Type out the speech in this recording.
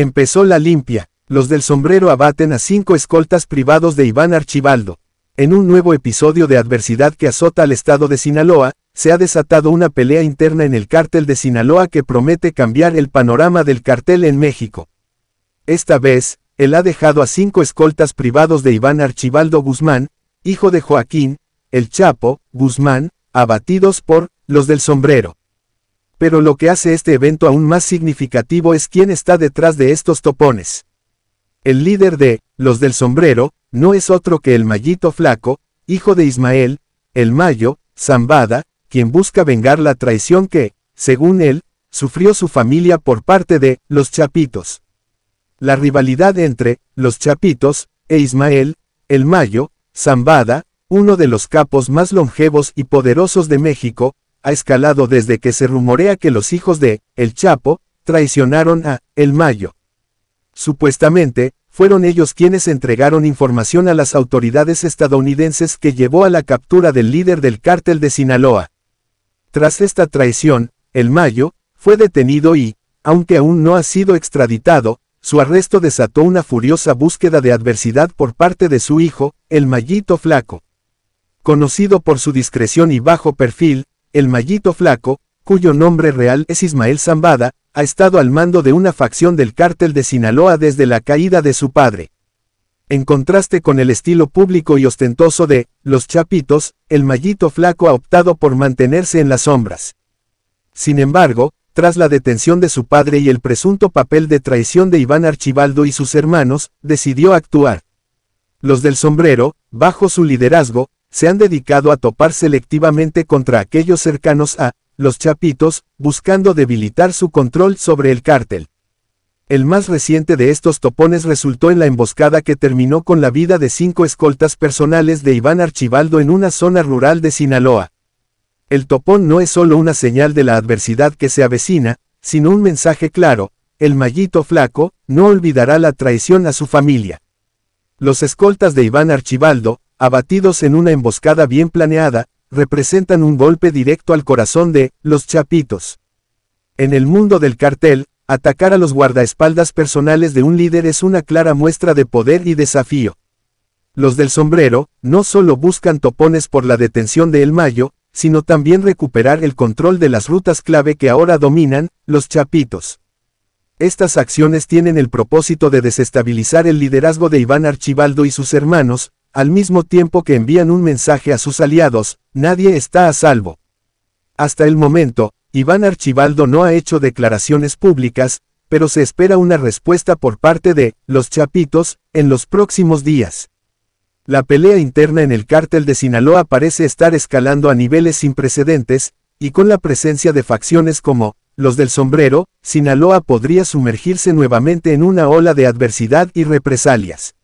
Empezó la limpia, los del sombrero abaten a cinco escoltas privados de Iván Archibaldo. En un nuevo episodio de adversidad que azota al estado de Sinaloa, se ha desatado una pelea interna en el cártel de Sinaloa que promete cambiar el panorama del cartel en México. Esta vez, él ha dejado a cinco escoltas privados de Iván Archibaldo Guzmán, hijo de Joaquín, el Chapo, Guzmán, abatidos por los del sombrero pero lo que hace este evento aún más significativo es quién está detrás de estos topones. El líder de los del sombrero no es otro que el Mallito Flaco, hijo de Ismael, el Mayo, Zambada, quien busca vengar la traición que, según él, sufrió su familia por parte de los Chapitos. La rivalidad entre los Chapitos e Ismael, el Mayo, Zambada, uno de los capos más longevos y poderosos de México, ha escalado desde que se rumorea que los hijos de El Chapo traicionaron a El Mayo. Supuestamente, fueron ellos quienes entregaron información a las autoridades estadounidenses que llevó a la captura del líder del cártel de Sinaloa. Tras esta traición, El Mayo fue detenido y, aunque aún no ha sido extraditado, su arresto desató una furiosa búsqueda de adversidad por parte de su hijo, el Mallito Flaco. Conocido por su discreción y bajo perfil, el mallito flaco, cuyo nombre real es Ismael Zambada, ha estado al mando de una facción del cártel de Sinaloa desde la caída de su padre. En contraste con el estilo público y ostentoso de Los Chapitos, el mallito flaco ha optado por mantenerse en las sombras. Sin embargo, tras la detención de su padre y el presunto papel de traición de Iván Archibaldo y sus hermanos, decidió actuar. Los del sombrero, bajo su liderazgo, se han dedicado a topar selectivamente contra aquellos cercanos a los chapitos, buscando debilitar su control sobre el cártel. El más reciente de estos topones resultó en la emboscada que terminó con la vida de cinco escoltas personales de Iván Archibaldo en una zona rural de Sinaloa. El topón no es solo una señal de la adversidad que se avecina, sino un mensaje claro, el mallito flaco, no olvidará la traición a su familia. Los escoltas de Iván Archibaldo, abatidos en una emboscada bien planeada, representan un golpe directo al corazón de los chapitos. En el mundo del cartel, atacar a los guardaespaldas personales de un líder es una clara muestra de poder y desafío. Los del sombrero, no solo buscan topones por la detención de El Mayo, sino también recuperar el control de las rutas clave que ahora dominan, los chapitos. Estas acciones tienen el propósito de desestabilizar el liderazgo de Iván Archibaldo y sus hermanos, al mismo tiempo que envían un mensaje a sus aliados, nadie está a salvo. Hasta el momento, Iván Archibaldo no ha hecho declaraciones públicas, pero se espera una respuesta por parte de los Chapitos en los próximos días. La pelea interna en el cártel de Sinaloa parece estar escalando a niveles sin precedentes, y con la presencia de facciones como los del sombrero, Sinaloa podría sumergirse nuevamente en una ola de adversidad y represalias.